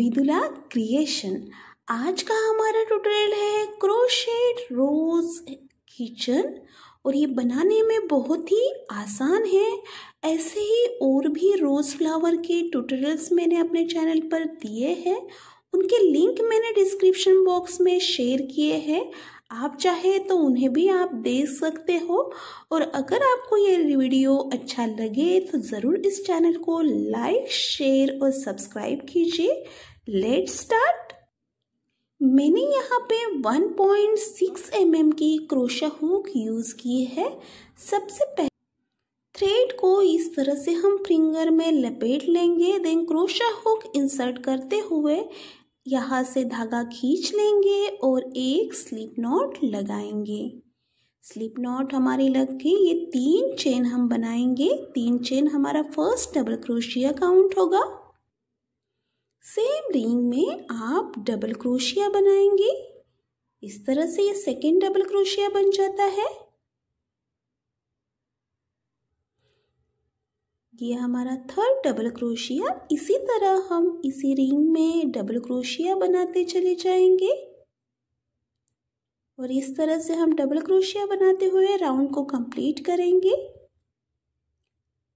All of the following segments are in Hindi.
अभिदुला क्रिएशन आज का हमारा ट्यूटोरियल है क्रोशेड रोज किचन और ये बनाने में बहुत ही आसान है ऐसे ही और भी रोज़ फ्लावर के ट्यूटोरियल्स मैंने अपने चैनल पर दिए हैं उनके लिंक मैंने डिस्क्रिप्शन बॉक्स में शेयर किए हैं आप चाहे तो उन्हें भी आप देख सकते हो और अगर आपको ये वीडियो अच्छा लगे तो ज़रूर इस चैनल को लाइक शेयर और सब्सक्राइब कीजिए लेट स्टार्ट मैंने यहाँ पे 1.6 पॉइंट mm की क्रोशा हुक यूज़ की है सबसे पहले थ्रेड को इस तरह से हम फिंगर में लपेट लेंगे देन क्रोशा हुक इंसर्ट करते हुए यहाँ से धागा खींच लेंगे और एक स्लीप नॉट लगाएंगे स्लिप नॉट हमारी लग गई ये तीन चेन हम बनाएंगे तीन चेन हमारा फर्स्ट डबल क्रोशिया काउंट होगा सेम रिंग में आप डबल क्रोशिया बनाएंगे इस तरह से ये सेकेंड डबल क्रोशिया बन जाता है ये हमारा थर्ड डबल क्रोशिया इसी तरह हम इसी रिंग में डबल क्रोशिया बनाते चले जाएंगे और इस तरह से हम डबल क्रोशिया बनाते हुए राउंड को कंप्लीट करेंगे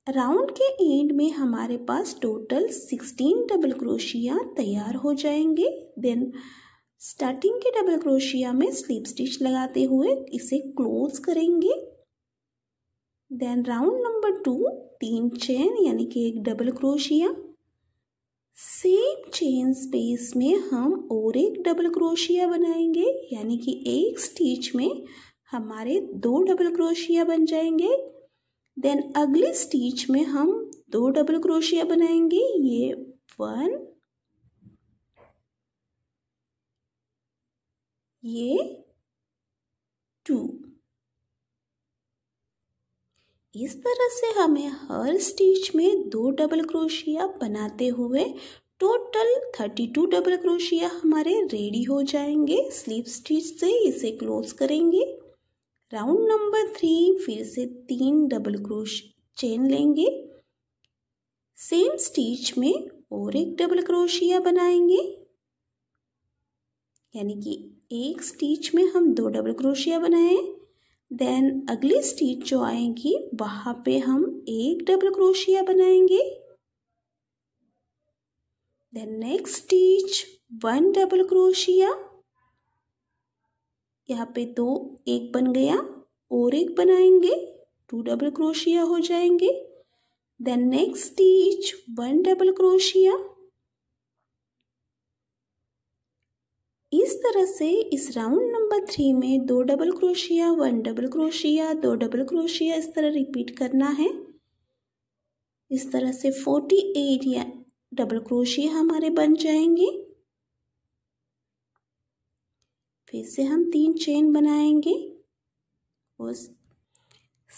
राउंड के एंड में हमारे पास टोटल सिक्सटीन डबल क्रोशिया तैयार हो जाएंगे देन स्टार्टिंग के डबल क्रोशिया में स्लीप स्टिच लगाते हुए इसे क्लोज करेंगे देन राउंड नंबर टू तीन चेन यानी कि एक double crochet same chain space में हम और एक डबल क्रोशिया बनाएंगे यानी कि एक स्टिच में हमारे दो डबल क्रोशिया बन जाएंगे देन अगले स्टीच में हम दो डबल क्रोशिया बनाएंगे ये वन ये टू इस तरह से हमें हर स्टिच में दो डबल क्रोशिया बनाते हुए total thirty two double crochet हमारे रेडी हो जाएंगे स्लीप स्टिच से इसे क्लोज करेंगे राउंड नंबर थ्री फिर से तीन डबल क्रोश चेन लेंगे सेम स्टिच में और एक डबल क्रोशिया बनाएंगे यानी कि एक स्टिच में हम दो डबल क्रोशिया बनाए देन अगली स्टिच जो आएगी वहां पे हम एक डबल क्रोशिया बनाएंगे then next stitch one double crochet यहाँ पे दो एक बन गया और एक बनाएंगे टू डबल क्रोशिया हो जाएंगे then next stitch one double crochet इस तरह से इस राउंड नंबर थ्री में दो double crochet one double crochet दो डबल क्रोशिया इस तरह रिपीट करना है इस तरह से फोर्टी एट या डबल क्रोशिया हमारे बन जाएंगे फिर से हम तीन चेन बनाएंगे उस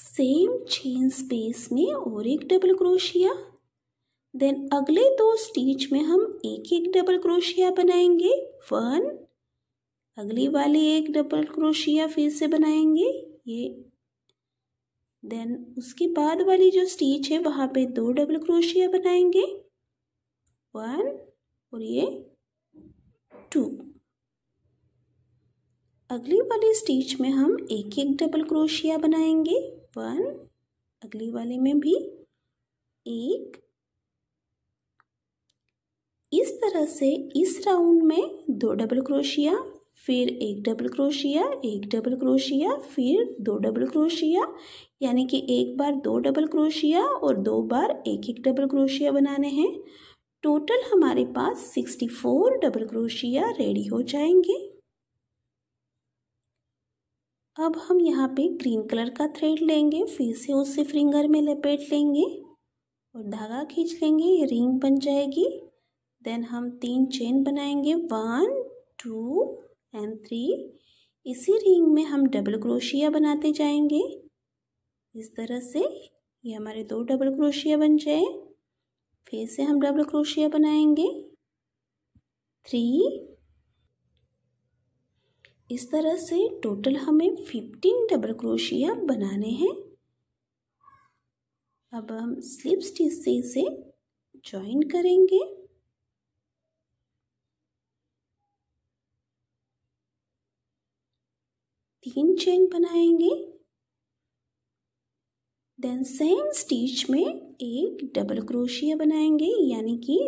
सेम चेन स्पेस में और एक डबल क्रोशिया देन अगले दो स्टिच में हम एक एक डबल क्रोशिया बनाएंगे वन अगली वाली एक डबल क्रोशिया फिर से बनाएंगे ये देन उसके बाद वाली जो स्टिच है वहाँ पे दो डबल क्रोशिया बनाएंगे वन और ये टू अगली वाली स्टिच में हम एक एक डबल क्रोशिया बनाएंगे वन अगली वाले में भी एक इस तरह से इस राउंड में दो डबल क्रोशिया फिर एक डबल क्रोशिया एक डबल क्रोशिया फिर दो डबल क्रोशिया यानी कि एक बार दो डबल क्रोशिया और दो बार एक एक डबल क्रोशिया बनाने हैं टोटल हमारे पास sixty four double crochet ready हो जाएंगे अब हम यहाँ पे ग्रीन कलर का थ्रेड लेंगे फिर से उसे फिंगर में लपेट लेंगे और धागा खींच लेंगे ये रिंग बन जाएगी देन हम तीन चेन बनाएंगे वन टू एंड थ्री इसी रिंग में हम डबल क्रोशिया बनाते जाएंगे इस तरह से ये हमारे दो डबल क्रोशिया बन जाए फिर से हम डबल क्रोशिया बनाएंगे थ्री इस तरह से टोटल हमें फिफ्टीन डबल क्रोशिया बनाने हैं अब हम स्लिप स्टिच से इसे ज्वाइन करेंगे तीन चेन बनाएंगे देन सेम स्टिच में एक डबल क्रोशिया बनाएंगे यानी कि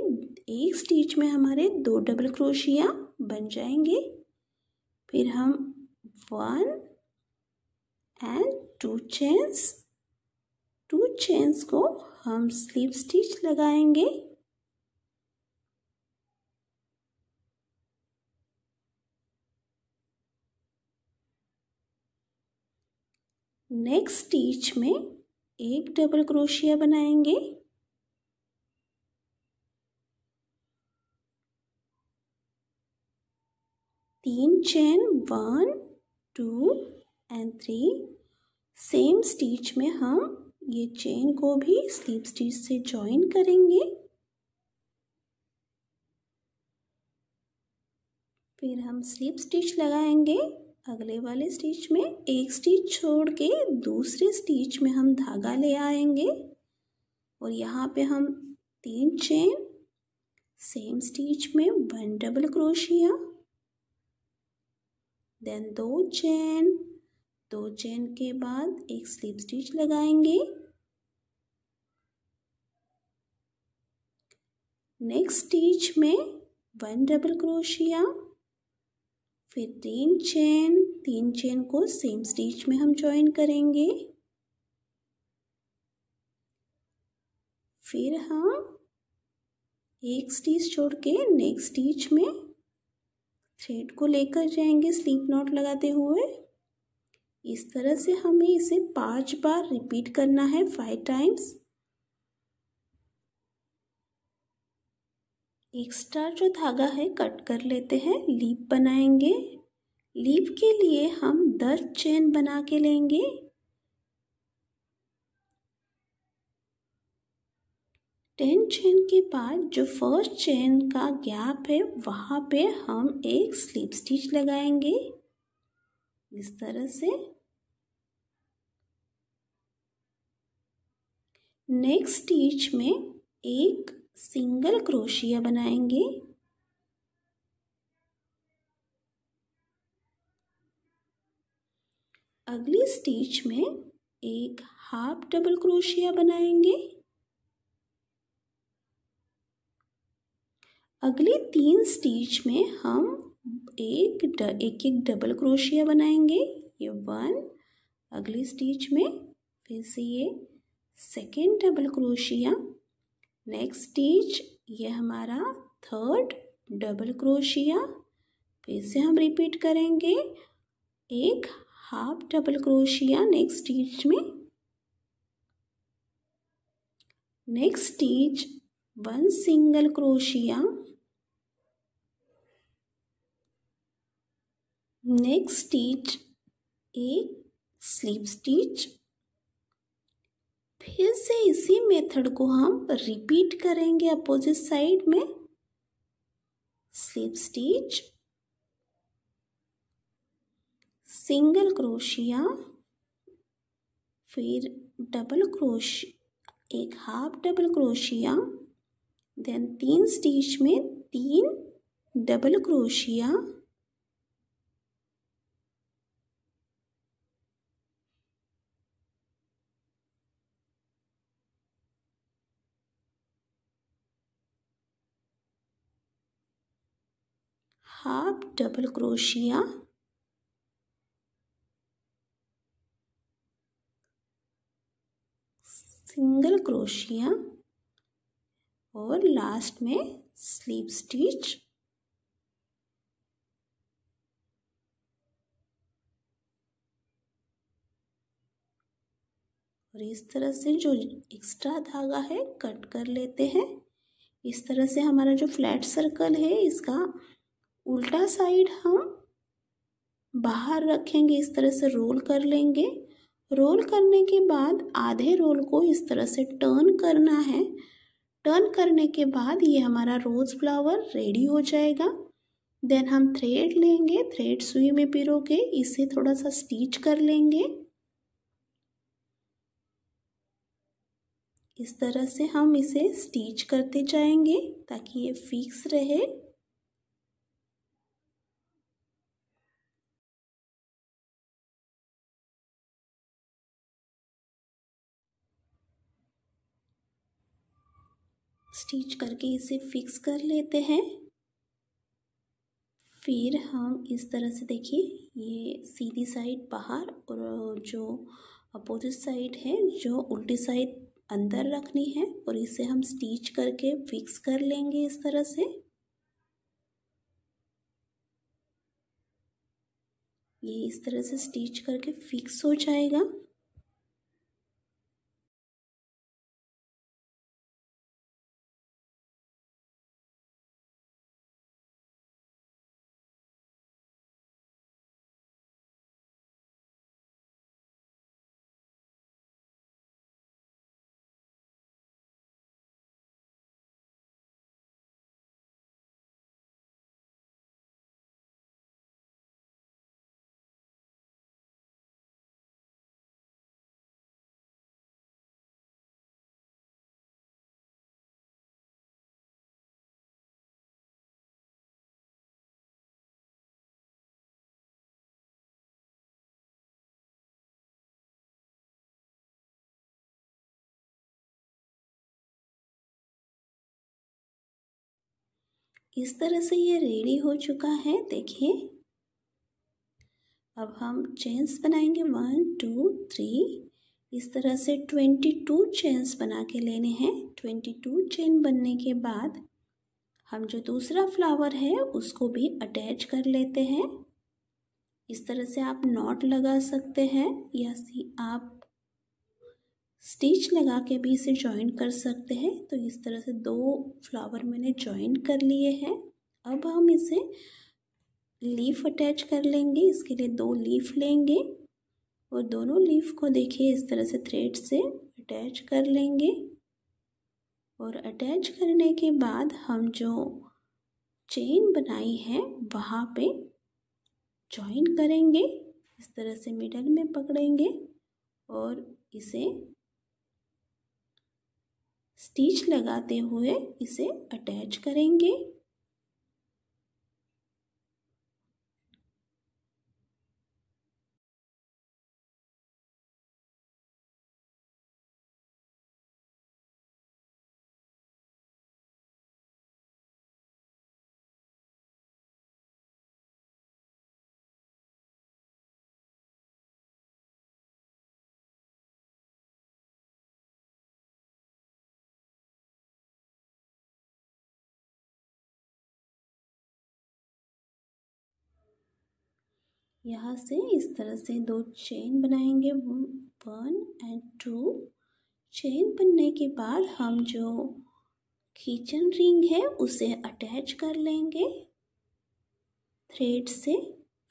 एक स्टिच में हमारे दो डबल क्रोशिया बन जाएंगे फिर हम one and two chains two chains को हम स्लीव स्टिच लगाएंगे नेक्स्ट स्टिच में एक डबल क्रोशिया बनाएंगे तीन chain one two and three same stitch में हम ये चेन को भी स्लीप स्टिच से जॉइन करेंगे फिर हम स्लीप स्टिच लगाएंगे अगले वाले स्टिच में एक स्टिच छोड़ के दूसरे स्टिच में हम धागा ले आएंगे और यहाँ पे हम तीन चेन सेम स्टिच में वन डबल क्रोशिया देन दो चैन दो चैन के बाद एक स्लिप स्टिच लगाएंगे नेक्स्ट स्टिच में वन डबल क्रोशिया फिर तीन चैन तीन चैन को सेम स्टिच में हम ज्वाइन करेंगे फिर हम एक स्टिच छोड़ के नेक्स्ट स्टिच में थ्रेड को लेकर जाएंगे स्लीप नॉट लगाते हुए इस तरह से हमें इसे पांच बार रिपीट करना है फाइव टाइम्स एक्स्ट्रा जो धागा है कट कर लेते हैं लीप बनाएंगे लीप के लिए हम दस चेन बना के लेंगे टेन चेन के बाद जो फर्स्ट चेन का गैप है वहाँ पे हम एक स्लीप स्टिच लगाएंगे इस तरह से नेक्स्ट स्टिच में एक सिंगल क्रोशिया बनाएंगे अगली स्टिच में एक हाफ डबल क्रोशिया बनाएंगे अगले तीन स्टिच में हम एक ड, एक एक डबल क्रोशिया बनाएंगे ये वन अगली स्टिच में फिर से ये second double crochet next stitch ये हमारा थर्ड डबल क्रोशिया फिर से हम रिपीट करेंगे एक half double crochet next stitch में next stitch one single crochet next stitch एक स्लीप स्टिच फिर से इसी मेथड को हम रिपीट करेंगे अपोजिट साइड में स्लीप स्टिच सिंगल क्रोशिया फिर डबल क्रोश एक हाफ डबल क्रोशिया देन तीन स्टिच में तीन double crochet half double crochet single crochet और लास्ट में स्लीव स्टिच और इस तरह से जो एक्स्ट्रा धागा है कट कर लेते हैं इस तरह से हमारा जो फ्लैट सर्कल है इसका उल्टा साइड हम बाहर रखेंगे इस तरह से रोल कर लेंगे रोल करने के बाद आधे रोल को इस तरह से टर्न करना है टर्न करने के बाद ये हमारा रोज़ फ्लावर रेडी हो जाएगा देन हम थ्रेड लेंगे थ्रेड सुई में पिरो के इसे थोड़ा सा स्टिच कर लेंगे इस तरह से हम इसे स्टिच करते जाएंगे ताकि ये फिक्स रहे स्टिच करके इसे फिक्स कर लेते हैं फिर हम इस तरह से देखिए ये सीधी साइड बाहर और जो अपोजिट साइड है जो उल्टी साइड अंदर रखनी है और इसे हम स्टिच करके फिक्स कर लेंगे इस तरह से ये इस तरह से स्टिच करके फिक्स हो जाएगा इस तरह से ये रेडी हो चुका है देखिए अब हम चेन्स बनाएंगे वन टू थ्री इस तरह से ट्वेंटी टू चेन्स बना के लेने हैं ट्वेंटी टू चेन बनने के बाद हम जो दूसरा फ्लावर है उसको भी अटैच कर लेते हैं इस तरह से आप नॉट लगा सकते हैं या सी आप स्टिच लगा के भी इसे ज्वाइन कर सकते हैं तो इस तरह से दो फ्लावर मैंने जॉइन कर लिए हैं अब हम इसे लीफ अटैच कर लेंगे इसके लिए दो लीफ लेंगे और दोनों लीफ को देखिए इस तरह से थ्रेड से अटैच कर लेंगे और अटैच करने के बाद हम जो चेन बनाई है वहाँ पे जॉइन करेंगे इस तरह से मिडल में पकड़ेंगे और इसे स्टिच लगाते हुए इसे अटैच करेंगे यहाँ से इस तरह से दो चेन बनाएंगे वन एंड टू चेन बनने के बाद हम जो खींचन रिंग है उसे अटैच कर लेंगे थ्रेड से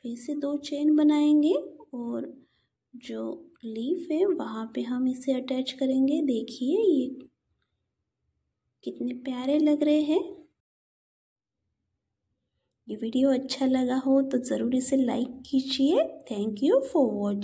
फिर से दो चेन बनाएंगे और जो लीफ है वहाँ पे हम इसे अटैच करेंगे देखिए ये कितने प्यारे लग रहे हैं ये वीडियो अच्छा लगा हो तो ज़रूर इसे लाइक कीजिए थैंक यू फॉर वॉचिंग